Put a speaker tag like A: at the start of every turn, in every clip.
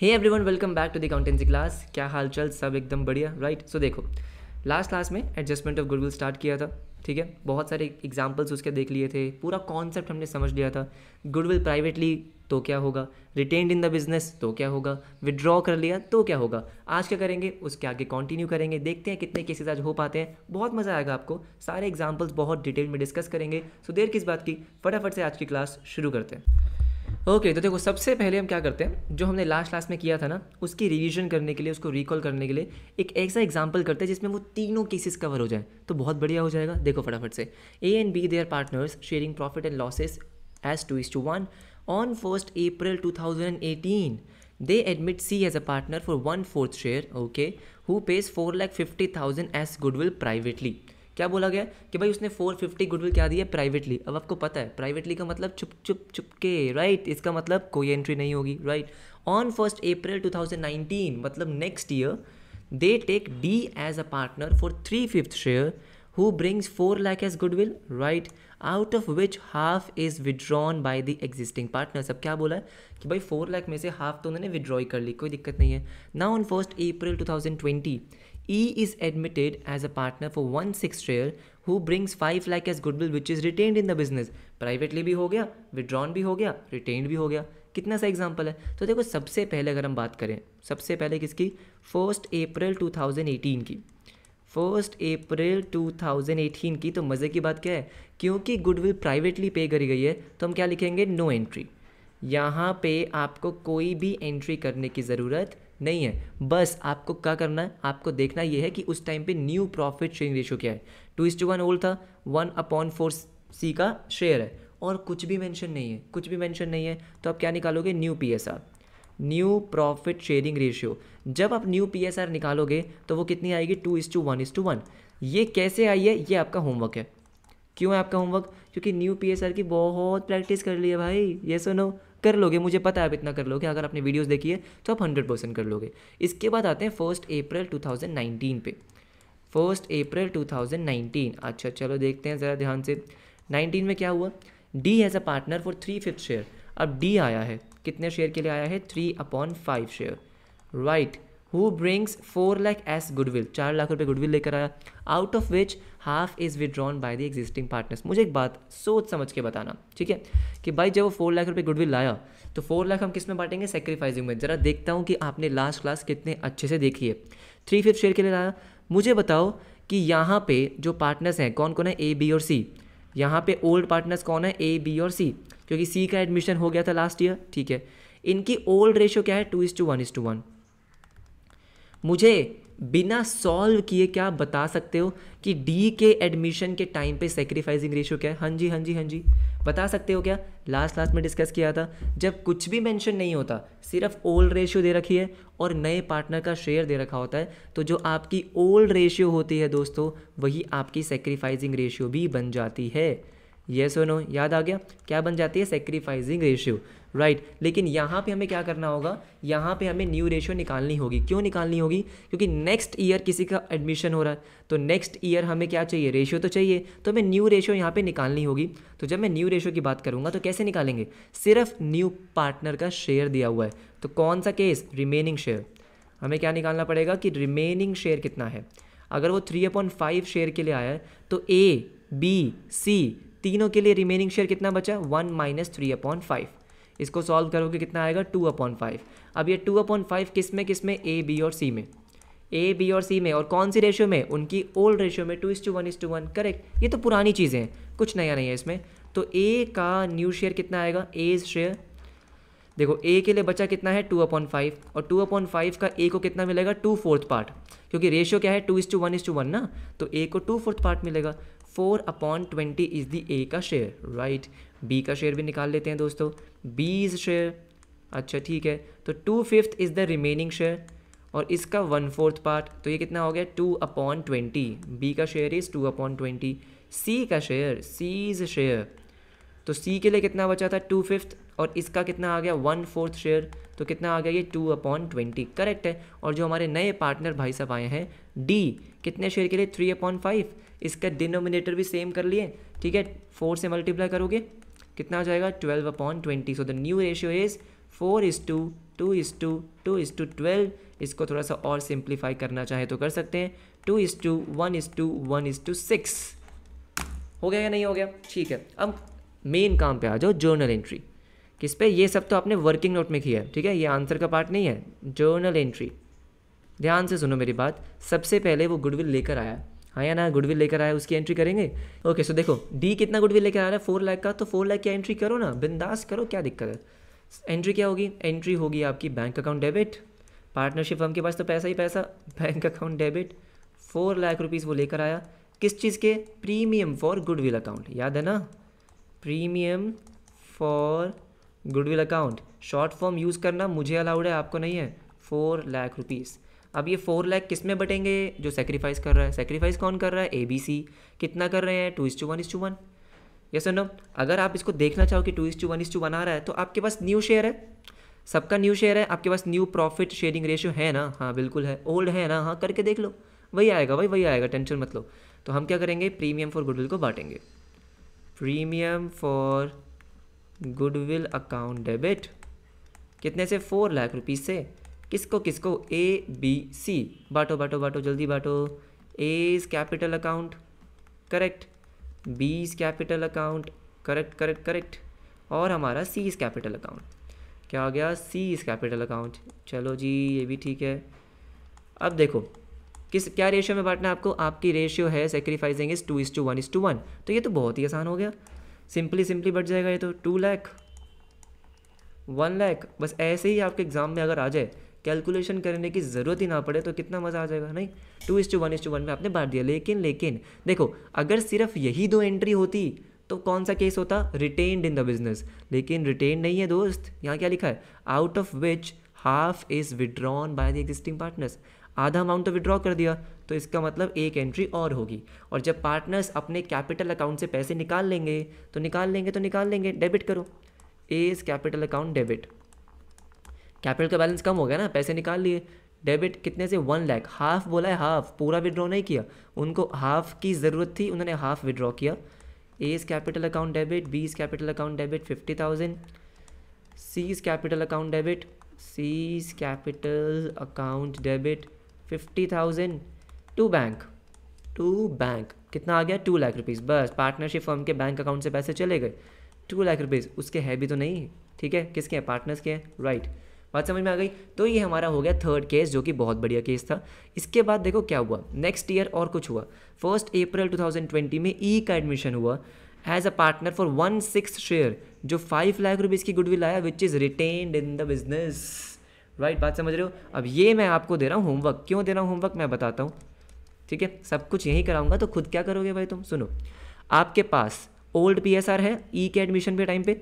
A: Hey everyone welcome back to the accountancy class क्या हाल चाल सब एकदम बढ़िया राइट सो देखो लास्ट क्लास में एडजस्टमेंट ऑफ गुडविल स्टार्ट किया था ठीक है बहुत सारे एग्जाम्पल्स उसके देख लिए थे पूरा कॉन्सेप्ट हमने समझ लिया था गुडविल प्राइवेटली तो क्या होगा रिटेन्ड इन द बिजनेस तो क्या होगा विड्रॉ कर लिया तो क्या होगा आज क्या करेंगे उसके आगे कंटिन्यू करेंगे देखते हैं कितने केसेस आज हो पाते हैं बहुत मज़ा आएगा आपको सारे एग्जाम्पल्स बहुत डिटेल में डिस्कस करेंगे सो देर किस बात की फटाफट से आज की क्लास शुरू करते हैं ओके okay, तो देखो सबसे पहले हम क्या करते हैं जो हमने लास्ट क्लास में किया था ना उसकी रिवीजन करने के लिए उसको रिकॉल करने के लिए एक ऐसा एग्जाम्पल करते हैं जिसमें वो तीनों केसेस कवर हो जाए तो बहुत बढ़िया हो जाएगा देखो फटाफट से A and B their partners sharing profit and losses as two is to one on first April two thousand eighteen C as a partner for one fourth share okay who pays four pays fifty thousand as as goodwill privately क्या बोला गया कि भाई उसने four fifty goodwill क्या दिया privately अब आपको पता है प्राइवेटली का मतलब चुप चुप चुप के राइट इसका मतलब कोई एंट्री नहीं होगी राइट ऑन फर्स्ट अप्रैल 2019 मतलब next year they take D as a partner for three fifth share who brings four lakh as goodwill right out of which half is withdrawn by the existing partner अब क्या बोला है कि भाई four lakh में से half तो उन्होंने विड्रॉ कर ली कोई दिक्कत नहीं है now on first April two thousand twenty E is admitted as a partner for one six share who brings five lakh as goodwill which is retained in the business privately भी हो गया विड्रॉन भी हो गया रिटेन भी हो गया कितना सा एग्जाम्पल है तो देखो सबसे पहले अगर हम बात करें सबसे पहले किसकी first April two thousand eighteen की फर्स्ट अप्रैल 2018 की तो मज़े की बात क्या है क्योंकि गुडविल प्राइवेटली पे करी गई है तो हम क्या लिखेंगे नो एंट्री यहाँ पे आपको कोई भी एंट्री करने की ज़रूरत नहीं है बस आपको क्या करना है आपको देखना यह है कि उस टाइम पे न्यू प्रॉफिट शेयरिंग रेशो क्या है two is to one old था वन अपॉन फोर सी का शेयर है और कुछ भी मेंशन नहीं है कुछ भी मेंशन नहीं है तो आप क्या निकालोगे new P S R new profit sharing ratio जब आप न्यू पी निकालोगे तो वो कितनी आएगी two is to one is to one ये कैसे आई है ये आपका होमवर्क है क्यों है आपका होमवर्क क्योंकि न्यू पी की बहुत प्रैक्टिस कर ली है भाई ये सुनो कर लोगे मुझे पता है आप इतना कर लोगे अगर आपने वीडियोस देखी है तो आप हंड्रेड परसेंट कर लोगे इसके बाद आते हैं first April two thousand nineteen पे first April two thousand nineteen अच्छा चलो देखते हैं ज़रा ध्यान से नाइनटीन में क्या हुआ D has a partner for three fifth share अब डी आया है कितने शेयर के लिए आया है three upon five share right who brings four lakh as goodwill चार लाख रुपए गुडविल लेकर आया out of which half is drawn by the existing partners मुझे एक बात सोच समझ के बताना ठीक है कि भाई जब वो फोर लाख रुपए गुडविल लाया तो फोर लाख हम किस में बांटेंगे सेक्रीफाइसिंग में जरा देखता हूँ कि आपने लास्ट क्लास कितने अच्छे से देखी है थ्री फिफ्थ शेयर के लिए लाया मुझे बताओ कि यहाँ पे जो पार्टनर्स हैं कौन कौन है ए बी और सी यहाँ पे ओल्ड पार्टनर्स कौन है ए बी और सी क्योंकि सी का एडमिशन हो गया था लास्ट ईयर ठीक है इनकी ओल्ड रेशियो क्या है two is to one is to one मुझे बिना सॉल्व किए क्या आप बता सकते हो कि डी के एडमिशन के टाइम पे सेक्रीफाइसिंग रेशियो क्या है हाँ जी हाँ जी हाँ जी बता सकते हो क्या लास्ट लास्ट में डिस्कस किया था जब कुछ भी मेंशन नहीं होता सिर्फ ओल्ड रेशियो दे रखी है और नए पार्टनर का शेयर दे रखा होता है तो जो आपकी ओल्ड रेशियो होती है दोस्तों वही आपकी सेक्रीफाइसिंग रेशियो भी बन जाती है येस और नो याद आ गया क्या बन जाती है सेक्रीफाइजिंग रेशियो राइट लेकिन यहाँ पे हमें क्या करना होगा यहाँ पे हमें न्यू रेशियो निकालनी होगी क्यों निकालनी होगी क्योंकि नेक्स्ट ईयर किसी का एडमिशन हो रहा है तो नेक्स्ट ईयर हमें क्या चाहिए रेशियो तो चाहिए तो हमें न्यू रेशियो यहाँ पे निकालनी होगी तो जब मैं न्यू रेशियो की बात करूँगा तो कैसे निकालेंगे सिर्फ न्यू पार्टनर का शेयर दिया हुआ है तो कौन सा केस रिमेनिंग शेयर हमें क्या निकालना पड़ेगा कि रिमेनिंग शेयर कितना है अगर वो थ्री अपॉइंट फाइव शेयर के लिए आया है तो ए बी सी तीनों के लिए रिमेनिंग शेयर कितना बचा one minus three upon five इसको सॉल्व करोगे कितना आएगा टू अपॉन फाइव अब ये टू अपॉन फाइव किस में किस में ए बी और सी में ए बी और सी में और कौन सी रेशियो में उनकी ओल्ड रेशियो में two is to one is to one correct ये तो पुरानी चीज़ें हैं कुछ नया नहीं है इसमें तो ए का न्यू शेयर कितना आएगा ए शेयर देखो ए के लिए बचा कितना है टू अपॉन फाइव और टू अपॉन फाइव का ए को कितना मिलेगा टू फोर्थ पार्ट क्योंकि रेशियो क्या है two is to one is to one ना तो ए को टू फोर्थ पार्ट मिलेगा four upon twenty is the A का शेयर राइट बी का शेयर भी निकाल लेते हैं दोस्तों बी इज शेयर अच्छा ठीक है तो two fifth is the remaining share और इसका वन फोर्थ पार्ट तो ये कितना हो गया टू अपॉन ट्वेंटी बी का share is two upon twenty C का शेयर सी इज़ शेयर तो सी के लिए कितना बचा था टू फिफ्थ और इसका कितना आ गया वन फोर्थ शेयर तो कितना आ गया ये टू अपॉन ट्वेंटी करेक्ट है और जो हमारे नए पार्टनर भाई साहब आए हैं डी कितने शेयर के लिए थ्री अपॉन फाइव इसका डिनोमिनेटर भी सेम कर लिए ठीक है फोर से मल्टीप्लाई करोगे कितना हो जाएगा twelve upon twenty so the new ratio is four is to two is to two is to twelve इसको थोड़ा सा और सिंप्लीफाई करना चाहे तो कर सकते हैं two is to one is to one is to six हो गया या नहीं हो गया ठीक है अब मेन काम पे आ जाओ जर्नल एंट्री किस पे ये सब तो आपने वर्किंग नोट में किया है ठीक है ये आंसर का पार्ट नहीं है जर्नल एंट्री ध्यान से सुनो मेरी बात सबसे पहले वो गुडविल लेकर आया हाँ या ना गुडविल लेकर आया उसकी एंट्री करेंगे ओके सो देखो डी कितना गुडविल लेकर आ रहा है फोर लाख का तो फोर लाख की एंट्री करो ना बिंदास करो क्या दिक्कत है एंट्री क्या होगी एंट्री होगी आपकी bank account debit partnership firm के पास तो पैसा ही पैसा bank account debit four lakh rupees वो लेकर आया किस चीज़ के प्रीमियम फॉर गुडविल अकाउंट याद है ना premium for goodwill account short form use करना मुझे अलाउड है आपको नहीं है फोर लाख रुपीज़ अब ये फोर लैख किस में बटेंगे जो सेक्रीफाइस कर रहा है सेक्रीफाइस कौन कर रहा है ए बी सी कितना कर रहे हैं two is to one is to one yes no अगर आप इसको देखना चाहो कि two is to one is to one आ रहा है तो आपके पास न्यू शेयर है सबका न्यू शेयर है आपके पास न्यू प्रॉफिट शेयरिंग रेशियो है ना हाँ बिल्कुल है ओल्ड है ना हाँ करके देख लो वही आएगा भाई वही आएगा टेंशन मत लो तो हम क्या करेंगे प्रीमियम फॉर गुडविल को बांटेंगे premium for goodwill account debit कितने से फोर लाख रुपीज़ से किसको किसको ए बी सी बांटो बांटो बांटो जल्दी बांटो A is capital account correct B is capital account correct correct correct और हमारा सी इज़ कैपिटल अकाउंट क्या हो गया सी इज़ कैपिटल अकाउंट चलो जी ये भी ठीक है अब देखो किस क्या रेशियो में बांटना है आपको आपकी रेशियो है sacrificing is two is to one is to one तो ये तो बहुत ही आसान हो गया सिंपली सिंपली बढ़ जाएगा ये तो टू लैख वन लैख बस ऐसे ही आपके एग्ज़ाम में अगर आ जाए कैलकुलेशन करने की ज़रूरत ही ना पड़े तो कितना मज़ा आ जाएगा नहीं two is to one is to one में आपने बांट दिया लेकिन लेकिन देखो अगर सिर्फ यही दो एंट्री होती तो कौन सा केस होता रिटेन्ड इन द बिजनेस लेकिन रिटेन नहीं है दोस्त यहाँ क्या लिखा है out of which half is withdrawn by the existing partners आधा अमाउंट तो विड्रॉ कर दिया तो इसका मतलब एक एंट्री और होगी और जब पार्टनर्स अपने कैपिटल अकाउंट से पैसे निकाल लेंगे तो निकाल लेंगे तो निकाल लेंगे डेबिट करो as capital account debit capital का बैलेंस कम हो गया ना पैसे निकाल लिए डेबिट कितने से वन लैख हाफ बोला है हाफ पूरा विड्रॉ नहीं किया उनको हाफ की ज़रूरत थी उन्होंने हाफ विड्रॉ किया A is capital account debit B is capital account debit fifty thousand C is capital account debit C is capital account debit fifty thousand to bank to bank कितना आ गया two lakh rupees बस partnership firm के bank account से पैसे चले गए to lakh rupees उसके है भी तो नहीं ठीक है किसके हैं पार्टनर्स के हैं राइट right. बात समझ में आ गई तो ये हमारा हो गया थर्ड केस जो कि बहुत बढ़िया केस था इसके बाद देखो क्या हुआ नेक्स्ट ईयर और कुछ हुआ फर्स्ट अप्रैल 2020 में ई e का एडमिशन हुआ as a partner for one six share जो फाइव लाख रुपीज़ की गुडविल आया which is retained in the business right बात समझ रहे हो अब ये मैं आपको दे रहा हूँ होमवर्क क्यों दे रहा हूँ होमवर्क मैं बताता हूँ ठीक है सब कुछ यहीं कराऊंगा तो खुद क्या करोगे भाई तुम सुनो आपके पास ओल्ड पी है ई e के एडमिशन पे टाइम पे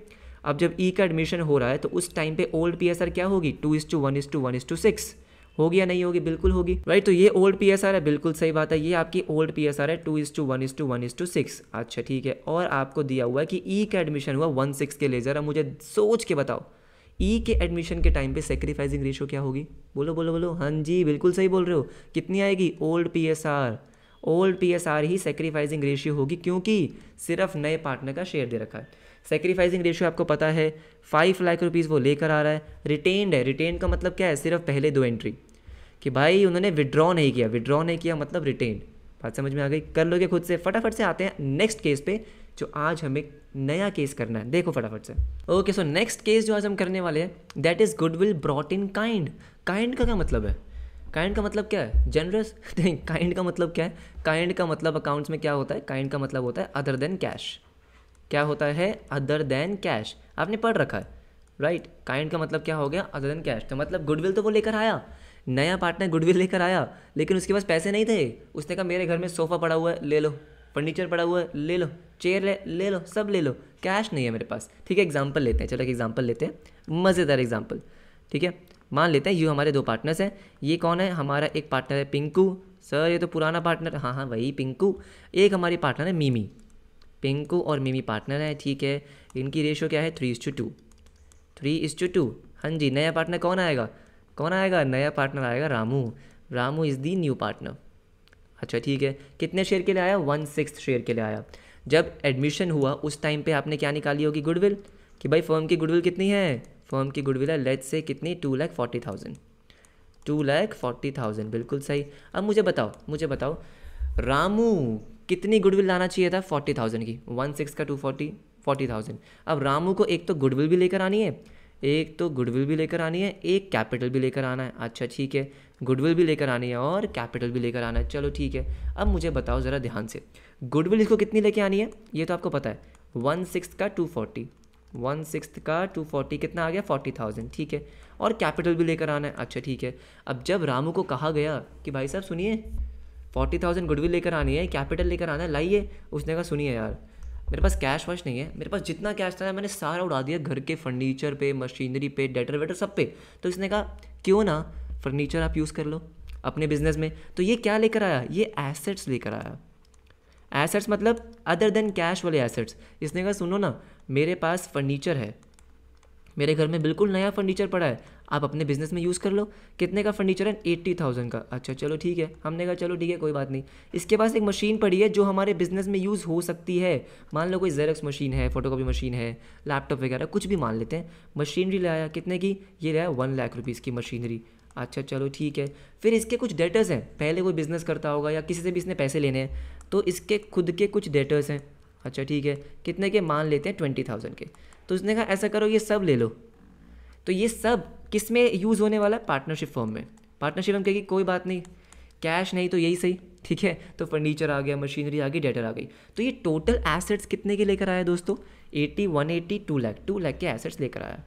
A: अब जब ई e का एडमिशन हो रहा है तो उस टाइम पे ओल्ड पी क्या होगी two is to one is to one is to six होगी या नहीं होगी बिल्कुल होगी राइट तो ये ओल्ड पी है बिल्कुल सही बात है ये आपकी ओल्ड पी है two is to one is to one is to six अच्छा ठीक है और आपको दिया हुआ है कि ई e का एडमिशन हुआ वन सिक्स के लिए ज़रा मुझे सोच के बताओ ई e के एडमिशन के टाइम पे सेक्रीफाइसिंग रेशो क्या होगी बोलो बोलो बोलो हाँ जी बिल्कुल सही बोल रहे हो कितनी आएगी old P S R old P S R ही सेक्रीफाइसिंग रेशियो होगी क्योंकि सिर्फ नए पार्टनर का शेयर दे रखा है सेक्रीफाइसिंग रेशियो आपको पता है फाइव लाख रुपीज़ वो लेकर आ रहा है रिटेन्ड है रिटेन का मतलब क्या है सिर्फ पहले दो एंट्री कि भाई उन्होंने विड्रॉ नहीं किया विड्रॉ नहीं किया मतलब रिटेन्ड बात समझ में आ गई कर लोगे खुद से फटाफट से आते हैं नेक्स्ट केस पे जो आज हमें नया केस करना है देखो फटाफट से ओके सो नेक्स्ट केस जो आज हम करने वाले हैं that is goodwill brought in kind kind का क्या मतलब है काइंड का मतलब क्या है जनरस नहीं काइंड का मतलब क्या है काइंड का मतलब अकाउंट्स में क्या होता है काइंड का मतलब होता है अदर देन कैश क्या होता है अदर देन कैश आपने पढ़ रखा है राइट right? काइंड का मतलब क्या हो गया अदर देन कैश तो मतलब गुडविल तो वो लेकर आया नया पार्टनर गुडविल लेकर आया लेकिन उसके पास पैसे नहीं थे उसने कहा मेरे घर में सोफ़ा पड़ा हुआ है ले लो फर्नीचर पड़ा हुआ है ले लो चेयर ले ले लो सब ले लो कैश नहीं है मेरे पास ठीक है एग्जाम्पल लेते हैं चलो एक एग्जाम्पल लेते हैं मज़ेदार एग्जाम्पल ठीक है मान लेते हैं यू हमारे दो पार्टनर्स हैं ये कौन है हमारा एक पार्टनर है पिंकू सर ये तो पुराना पार्टनर हाँ हाँ वही पिंकू एक हमारी पार्टनर है मीमी पिंकू और मिमी पार्टनर हैं ठीक है इनकी रेशो क्या है three is to two three is to two हाँ जी नया पार्टनर कौन आएगा कौन आएगा नया पार्टनर आएगा Ramu Ramu is the new partner अच्छा ठीक है कितने शेयर के लिए आया वन सिक्स शेयर के लिए आया जब एडमिशन हुआ उस टाइम पे आपने क्या निकाली होगी गुडविल कि भाई फर्म की गुडविल कितनी है फर्म की गुडविल है लेट से कितनी two lakh forty thousand two lakh forty thousand बिल्कुल सही अब मुझे बताओ मुझे बताओ रामू कितनी गुडविल लाना चाहिए था फोर्टी थाउजेंड की वन सिक्स का टू फोर्टी फोर्टी थाउजेंड अब रामू को एक तो गुडविल भी लेकर आनी है एक तो गुडविल भी लेकर आनी है एक कैपिटल भी लेकर आना है अच्छा ठीक है गुडविल भी लेकर आनी है और कैपिटल भी लेकर आना है चलो ठीक है अब मुझे बताओ ज़रा ध्यान से गुडविल इसको कितनी लेके आनी है ये तो आपको पता है वन सिक्स का टू फोर्टी वन सिक्स का टू फोर्टी कितना आ गया फोर्टी थाउजेंड ठीक है और कैपिटल भी लेकर आना है अच्छा ठीक है अब जब रामू को कहा गया कि भाई साहब सुनिए फोर्टी थाउजेंड गुडविल लेकर आनी है कैपिटल लेकर आना है लाइए उसने कहा सुनिए यार मेरे पास कैश वैश नहीं है मेरे पास जितना कैश था मैंने सारा उड़ा दिया घर के फर्नीचर पे मशीनरी पे डेटर वेटर सब पे तो इसने कहा क्यों ना फर्नीचर आप यूज़ कर लो अपने बिजनेस में तो ये क्या लेकर आया ये एसेट्स लेकर आया एसेट्स मतलब अदर देन कैश वाले एसेट्स इसने कहा सुनो ना मेरे पास फर्नीचर है मेरे घर में बिल्कुल नया फर्नीचर पड़ा है आप अपने बिजनेस में यूज़ कर लो कितने का फर्नीचर है एट्टी थाउजेंड का अच्छा चलो ठीक है हमने कहा चलो ठीक है कोई बात नहीं इसके पास एक मशीन पड़ी है जो हमारे बिजनेस में यूज़ हो सकती है मान लो कोई जेरक्स मशीन है फोटोकॉपी मशीन है लैपटॉप वगैरह कुछ भी मान लेते हैं मशीनरी लाया कितने की ये लाया वन लाख रुपीज़ की मशीनरी अच्छा चलो ठीक है फिर इसके कुछ डेटर्स हैं पहले कोई बिज़नेस करता होगा या किसी से भी इसने पैसे लेने हैं तो इसके खुद के कुछ डेटर्स हैं अच्छा ठीक है कितने के मान लेते हैं ट्वेंटी थाउजेंड के तो उसने कहा ऐसा करो ये सब ले लो तो ये सब किस में यूज़ होने वाला है पार्टनरशिप फॉर्म में पार्टनरशिप हम कहेंगे कोई बात नहीं कैश नहीं तो यही सही ठीक है तो फर्नीचर आ गया मशीनरी आ गई डेटर आ गई तो ये टोटल एसेट्स कितने के लेकर आया दोस्तों eighty one eighty two lakh two lakh के एसेट्स लेकर आया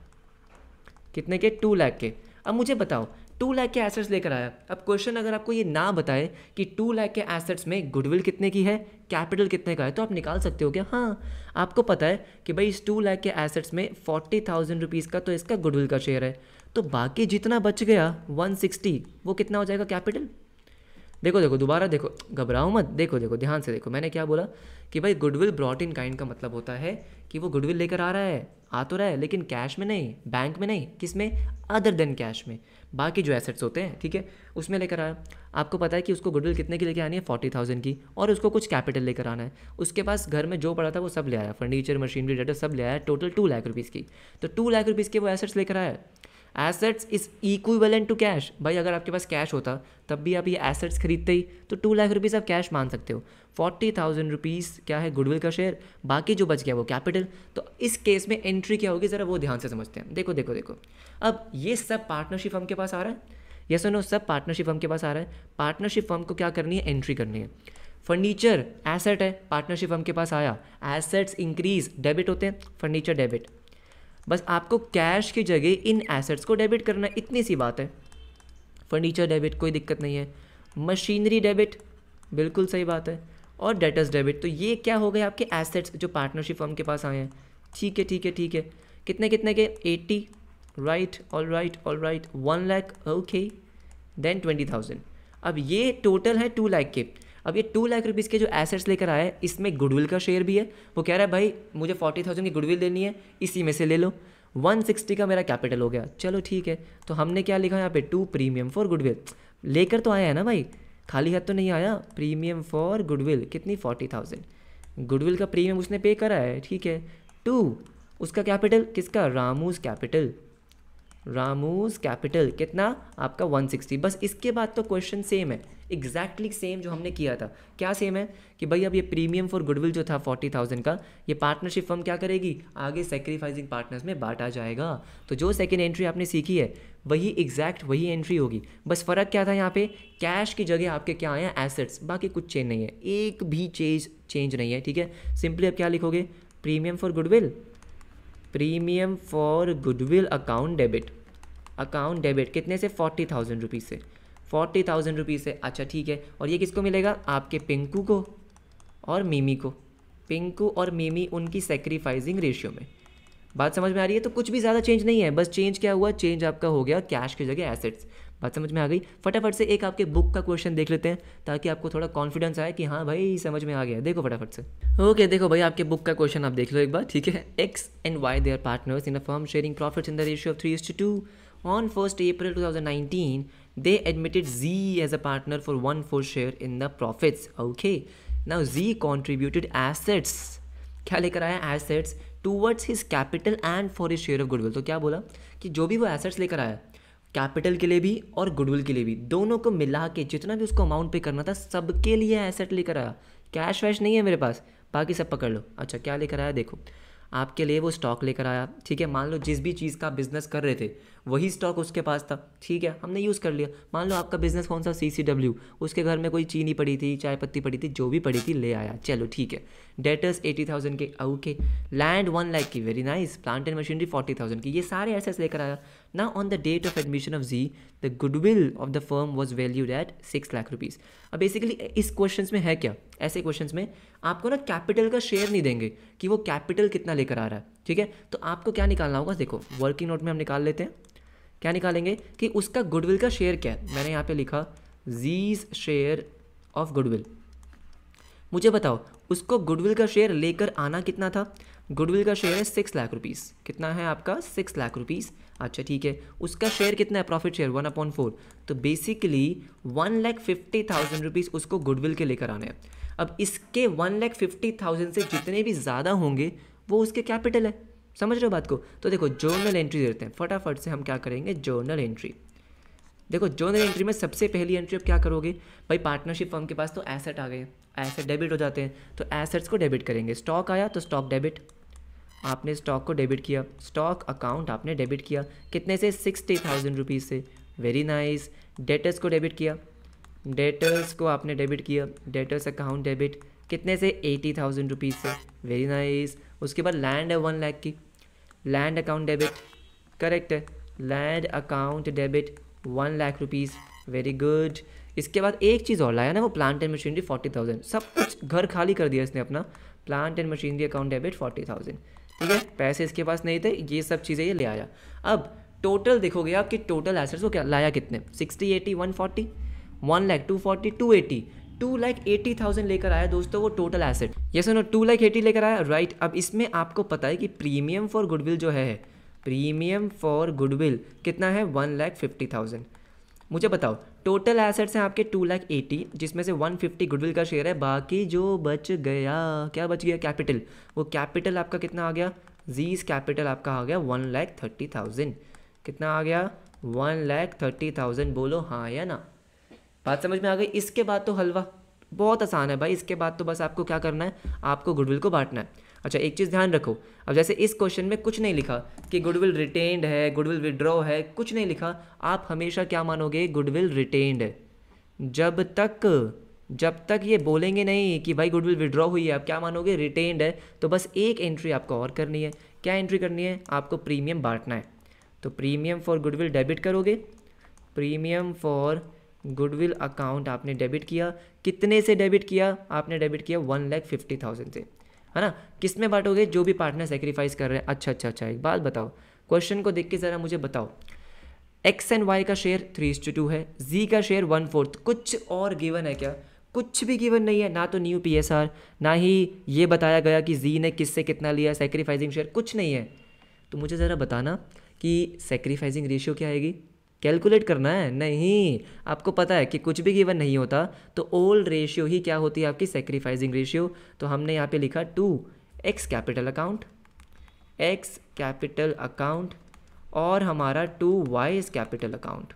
A: कितने के टू लैख के अब मुझे बताओ टू लैख के एसेट्स लेकर आया अब क्वेश्चन अगर आपको ये ना बताए कि टू लैख के एसेट्स में गुडविल कितने की है कैपिटल कितने का है तो आप निकाल सकते हो क्या हाँ आपको पता है कि भाई इस टू लैख के एसेट्स में फोर्टी थाउजेंड रुपीज़ का तो इसका गुडविल का शेयर है तो बाकी जितना बच गया 160 वो कितना हो जाएगा कैपिटल देखो देखो दोबारा देखो घबराओ मत देखो देखो ध्यान से देखो मैंने क्या बोला कि भाई गुडविल ब्रॉट इन काइंड का मतलब होता है कि वो गुडविल लेकर आ रहा है आ तो रहा है लेकिन कैश में नहीं बैंक में नहीं किस में अदर देन कैश में बाकी जो एसेट्स होते हैं ठीक है उसमें लेकर आया आपको पता है कि उसको गुडविल कितने की लेकर आनी है फोर्टी थाउजेंड की और उसको कुछ कैपिटल लेकर आना है उसके पास घर में जो पड़ा था वो सब ले आया फर्नीचर मशीनरी डेटा सब ले आया टोटल टू लाख रुपीज़ की तो टू लाख रुपीज़ के वो एसेट्स लेकर आया assets is equivalent to cash भाई अगर आपके पास कैश होता तब भी आप ये एसेट्स खरीदते ही तो टू लाख रुपीज़ आप कैश मान सकते हो फोर्टी थाउजेंड रुपीज़ क्या है गुडविल का शेयर बाकी जो बच गया वो कैपिटल तो इस केस में एंट्री क्या होगी ज़रा वो ध्यान से समझते हैं देखो देखो देखो अब ये सब पार्टनरशिप हम के पास आ रहा है ये सुनो सब पार्टनरशिप फर्म के पास आ रहा है पार्टनरशिप फर्म को क्या करनी है एंट्री करनी है फर्नीचर एसेट है पार्टनरशिप फर्म के पास आया एसेट्स इंक्रीज डेबिट होते हैं फर्नीचर डेबिट बस आपको कैश की जगह इन एसेट्स को डेबिट करना इतनी सी बात है फर्नीचर डेबिट कोई दिक्कत नहीं है मशीनरी डेबिट बिल्कुल सही बात है और डेटर्स डेबिट तो ये क्या हो गए आपके एसेट्स जो पार्टनरशिप फर्म के पास आए हैं ठीक है ठीक है ठीक है कितने कितने के eighty right all right all right one lakh okay then twenty thousand अब ये टोटल है टू लैख के अब ये टू लाख रुपीज़ के जो एसेट्स लेकर आया है इसमें गुडविल का शेयर भी है वो कह रहा है भाई मुझे फोर्टी थाउजेंड की गुडविल देनी है इसी में से ले लो वन सिक्सटी का मेरा कैपिटल हो गया चलो ठीक है तो हमने क्या लिखा यहाँ पे टू प्रीमियम फॉर गुडविल लेकर तो आया है ना भाई खाली हाथ तो नहीं आया प्रीमियम फॉर गुडविल कितनी फोर्टी थाउजेंड गुडविल का प्रीमियम उसने पे करा है ठीक है टू उसका कैपिटल किसका रामूज कैपिटल रामूज कैपिटल कितना आपका 160 बस इसके बाद तो क्वेश्चन सेम है एग्जैक्टली exactly सेम जो हमने किया था क्या सेम है कि भाई अब ये प्रीमियम फॉर गुडविल जो था 40,000 का ये पार्टनरशिप फर्म क्या करेगी आगे सेक्रीफाइसिंग पार्टनर्स में बांटा जाएगा तो जो सेकेंड एंट्री आपने सीखी है वही एग्जैक्ट वही एंट्री होगी बस फ़र्क क्या था यहाँ पे कैश की जगह आपके क्या आए हैं एसेट्स बाकी कुछ चेंज नहीं है एक भी चेंज चेंज नहीं है ठीक है सिंपली अब क्या लिखोगे premium for goodwill premium for goodwill account debit account debit कितने से फोर्टी थाउजेंड रुपीज़ से फोर्टी थाउजेंड रुपीज़ से अच्छा ठीक है और ये किसको मिलेगा आपके पिंकू को और मीमी को पिंकू और मीमी उनकी सेक्रीफाइजिंग रेशियो में बात समझ में आ रही है तो कुछ भी ज़्यादा चेंज नहीं है बस चेंज क्या हुआ चेंज आपका हो गया कैश की जगह एसेट्स बात समझ में आ गई फटाफट से एक आपके बुक का क्वेश्चन देख लेते हैं ताकि आपको थोड़ा कॉन्फिडेंस आए कि हाँ भाई समझ में आ गया देखो फटाफट से ओके देखो भाई आपके बुक का क्वेश्चन आप देख लो एक बार ठीक है X and Y they partners in a firm sharing profit in the ratio of three two two on 1st April 2019, they admitted Z as a partner for one fourth share in the profits. Okay, now Z contributed क्या लेकर आया assets towards his capital and for his share of goodwill तो क्या बोला कि जो भी वो एसेट्स लेकर आया कैपिटल के लिए भी और गुडविल के लिए भी दोनों को मिला के जितना भी उसको अमाउंट पे करना था सबके लिए एसेट लेकर आया कैश वैश नहीं है मेरे पास बाकी सब पकड़ लो अच्छा क्या लेकर आया देखो आपके लिए वो स्टॉक लेकर आया ठीक है मान लो जिस भी चीज़ का बिज़नेस कर रहे थे वही स्टॉक उसके पास था ठीक है हमने यूज़ कर लिया मान लो आपका बिज़नेस कौन सा सी सी डब्ल्यू उसके घर में कोई चीनी पड़ी थी चाय पत्ती पड़ी थी जो भी पड़ी थी ले आया चलो ठीक है डेटर्स एटी थाउजेंड के ओके लैंड वन लैक की very nice plant and machinery forty thousand की ये सारे ऐसे लेकर आया Now on the date of admission of Z, the goodwill of the firm was valued at six lakh rupees अब basically इस क्वेश्चन में है क्या ऐसे क्वेश्चन में आपको ना कैपिटल का शेयर नहीं देंगे कि वो कैपिटल कितना लेकर आ रहा है ठीक है तो आपको क्या निकालना होगा देखो वर्किंग नोट में हम निकाल लेते हैं क्या निकालेंगे कि उसका गुडविल का शेयर क्या है मैंने यहाँ पे लिखा जीज शेयर ऑफ गुडविल मुझे बताओ उसको गुडविल का शेयर लेकर आना कितना था गुडविल का शेयर है सिक्स लाख रुपीस कितना है आपका सिक्स लाख रुपीस अच्छा ठीक है उसका शेयर कितना है profit share one upon four तो basically one lakh fifty thousand rupees उसको गुडविल के लेकर आने हैं अब इसके वन लैख फिफ्टी थाउजेंड से जितने भी ज़्यादा होंगे वो उसके कैपिटल है समझ रहे हो बात को तो देखो जर्नल एंट्री देते हैं फटाफट से हम क्या करेंगे जर्नल एंट्री देखो जर्नल एंट्री में सबसे पहली एंट्री आप क्या करोगे भाई पार्टनरशिप फर्म के पास तो एसेट आ गए एसेट डेबिट हो जाते हैं तो एसेट्स को डेबिट करेंगे स्टॉक आया तो स्टॉक डेबिट आपने स्टॉक को डेबिट किया स्टॉक अकाउंट आपने डेबिट किया कितने से सिक्सटी थाउजेंड रुपीज़ से वेरी नाइस डेटर्स को डेबिट किया डेटर्स को आपने डेबिट किया डेटर्स अकाउंट डेबिट कितने से एटी थाउजेंड रुपीज़ से वेरी नाइस उसके बाद लैंड है वन लाख की लैंड अकाउंट डेबिट करेक्ट है land account debit one lakh rupees very good इसके बाद एक चीज़ और लाया ना वो plant and machinery forty thousand सब कुछ घर खाली कर दिया इसने अपना plant and machinery account debit forty thousand ठीक है पैसे इसके पास नहीं थे ये सब चीज़ें ये ले आया अब टोटल देखोगे आप कि टोटल एसेट्स को क्या लाया कितने sixty eighty one forty one lakh two forty two eighty two lakh eighty thousand लेकर आया दोस्तों वो टोटल एसेट ये सुनो टू लाख एटी लेकर आया राइट अब इसमें आपको पता है कि प्रीमियम फॉर गुडविल जो है प्रीमियम फॉर गुडविल कितना है वन लैख फिफ्टी थाउजेंड मुझे बताओ टोटल एसेट्स हैं आपके टू लाख एटी जिसमें से वन फिफ्टी गुडविल का शेयर है बाकी जो बच गया क्या बच गया कैपिटल वो कैपिटल आपका कितना आ गया जीज कैपिटल आपका आ गया वन लैख थर्टी थाउजेंड कितना आ गया वन लैख थर्टी थाउजेंड बोलो हाँ या ना बात समझ में आ गई इसके बाद तो हलवा बहुत आसान है भाई इसके बाद तो बस आपको क्या करना है आपको गुडविल को बांटना है अच्छा एक चीज़ ध्यान रखो अब जैसे इस क्वेश्चन में कुछ नहीं लिखा कि गुडविल रिटेन्ड है गुडविल विड्रॉ है कुछ नहीं लिखा आप हमेशा क्या मानोगे गुडविल रिटेन्ड है जब तक जब तक ये बोलेंगे नहीं कि भाई गुडविल विड्रॉ हुई है आप क्या मानोगे रिटेन्ड है तो बस एक एंट्री आपको और करनी है क्या एंट्री करनी है आपको प्रीमियम बांटना है तो प्रीमियम फॉर गुडविल डेबिट करोगे प्रीमियम फॉर गुडविल अकाउंट आपने डेबिट किया कितने से डेबिट किया आपने डेबिट किया वन लैख फिफ्टी थाउजेंड से है ना किस में बांटोगे जो भी पार्टनर सेक्रीफाइस कर रहे हैं अच्छा अच्छा अच्छा एक बात बताओ क्वेश्चन को देख के ज़रा मुझे बताओ एक्स एंड वाई का शेयर थ्री टू टू है जी का शेयर वन फोर्थ कुछ और गिवन है क्या कुछ भी गिवन नहीं है ना तो न्यू पी एस आर ना ही ये बताया गया कि जी ने किससे कितना लिया सेक्रीफाइजिंग शेयर कुछ नहीं है तो मुझे ज़रा बताना कि सेक्रीफाइजिंग रेशियो क्या आएगी कैलकुलेट करना है नहीं आपको पता है कि कुछ भी गिवन नहीं होता तो ओल्ड रेशियो ही क्या होती है आपकी सेक्रीफाइसिंग रेशियो तो हमने यहाँ पे लिखा to X capital account X capital account और हमारा to Y's capital account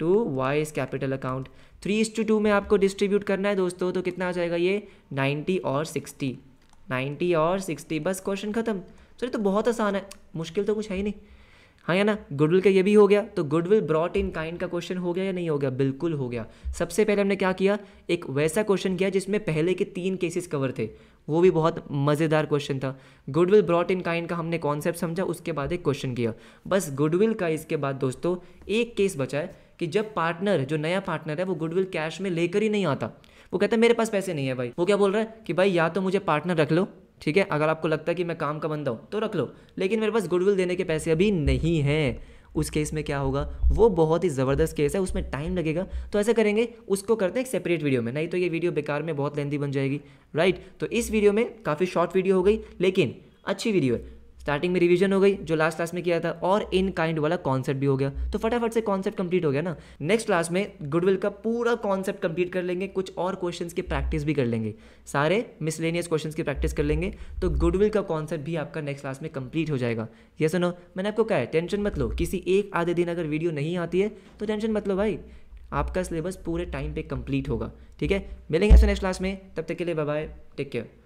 A: to Y's capital account three is to two में आपको डिस्ट्रीब्यूट करना है दोस्तों तो कितना आ जाएगा ये नाइन्टी और सिक्सटी नाइन्टी और सिक्सटी बस क्वेश्चन खत्म चलिए तो बहुत आसान है मुश्किल तो कुछ है ही नहीं हाँ या ना गुडविल का ये भी हो गया तो गुडविल ब्रॉट इन काइंड का क्वेश्चन हो गया या नहीं हो गया बिल्कुल हो गया सबसे पहले हमने क्या किया एक वैसा क्वेश्चन किया जिसमें पहले के तीन केसेस कवर थे वो भी बहुत मज़ेदार क्वेश्चन था गुडविल ब्रॉट इन काइंड का हमने कॉन्सेप्ट समझा उसके बाद एक क्वेश्चन किया बस गुडविल का इसके बाद दोस्तों एक केस बचा है कि जब पार्टनर जो नया पार्टनर है वो गुडविल कैश में लेकर ही नहीं आता वो कहता है मेरे पास पैसे नहीं है भाई वो क्या बोल रहा है कि भाई या तो मुझे पार्टनर रख लो ठीक है अगर आपको लगता है कि मैं काम का बंदा हूँ तो रख लो लेकिन मेरे पास गुडविल देने के पैसे अभी नहीं हैं उस केस में क्या होगा वो बहुत ही ज़बरदस्त केस है उसमें टाइम लगेगा तो ऐसा करेंगे उसको करते हैं एक सेपरेट वीडियो में नहीं तो ये वीडियो बेकार में बहुत लेंदी बन जाएगी राइट तो इस वीडियो में काफ़ी शॉर्ट वीडियो हो गई लेकिन अच्छी वीडियो है स्टार्टिंग में रिवीजन हो गई जो लास्ट क्लास में किया था और इन काइंड वाला कॉन्सेप्ट भी हो गया तो फटाफट से कॉन्सेप्ट कंप्लीट हो गया ना नेक्स्ट क्लास में गुडविल का पूरा कॉन्सेप्ट कंप्लीट कर लेंगे कुछ और क्वेश्चंस की प्रैक्टिस भी कर लेंगे सारे मिसलेनियस क्वेश्चंस की प्रैक्टिस कर लेंगे तो गुडविल का कॉन्सेप्ट भी आपका नेक्स्ट क्लास में कंप्लीट हो जाएगा ये सुनो मैंने आपको कहा है टेंशन मत लो किसी एक आधे दिन अगर वीडियो नहीं आती है तो टेंशन मत लो भाई आपका सिलेबस पूरे टाइम पे कंप्लीट होगा ठीक है मिलेंगे ऐसे नेक्स्ट क्लास में तब तक के लिए बाय बाय टेक केयर